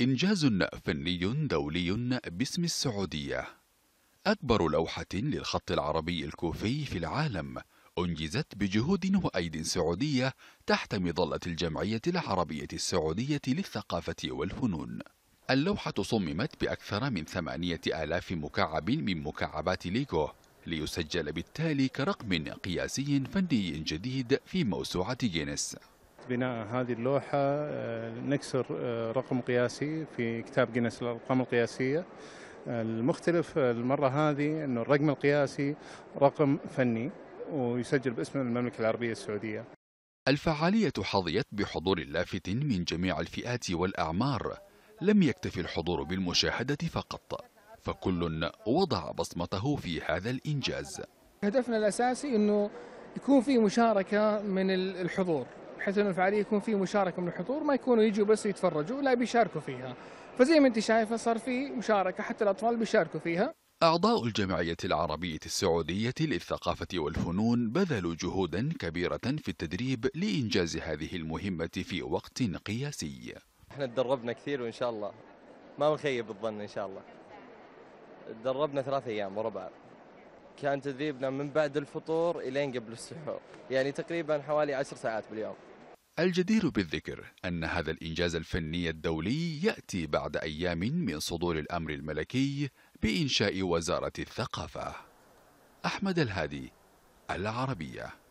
إنجاز فني دولي باسم السعودية أكبر لوحة للخط العربي الكوفي في العالم أنجزت بجهود وأيد سعودية تحت مظلة الجمعية العربية السعودية للثقافة والفنون اللوحة صممت بأكثر من ثمانية آلاف مكعب من مكعبات ليغو ليسجل بالتالي كرقم قياسي فني جديد في موسوعة جينيس بناء هذه اللوحة آه، نكسر آه، رقم قياسي في كتاب جينيس الأرقام القياسية المختلف المرة هذه أنه الرقم القياسي رقم فني ويسجل باسم المملكة العربية السعودية الفعالية حظيت بحضور لافت من جميع الفئات والأعمار لم يكتفي الحضور بالمشاهدة فقط فكل وضع بصمته في هذا الإنجاز هدفنا الأساسي أنه يكون في مشاركة من الحضور بحيث انه الفعاليه يكون في مشاركه من الحضور ما يكونوا يجوا بس يتفرجوا لا بيشاركوا فيها فزي ما انت شايفه صار في مشاركه حتى الاطفال بيشاركوا فيها أعضاء الجمعية العربية السعودية للثقافة والفنون بذلوا جهودا كبيرة في التدريب لإنجاز هذه المهمة في وقت قياسي احنا تدربنا كثير وإن شاء الله ما نخيب الظن إن شاء الله تدربنا ثلاث أيام وربع بعض كان تدريبنا من بعد الفطور إلين قبل السحور يعني تقريبا حوالي عشر ساعات باليوم الجدير بالذكر أن هذا الإنجاز الفني الدولي يأتي بعد أيام من صدور الأمر الملكي بإنشاء وزارة الثقافة أحمد الهادي العربية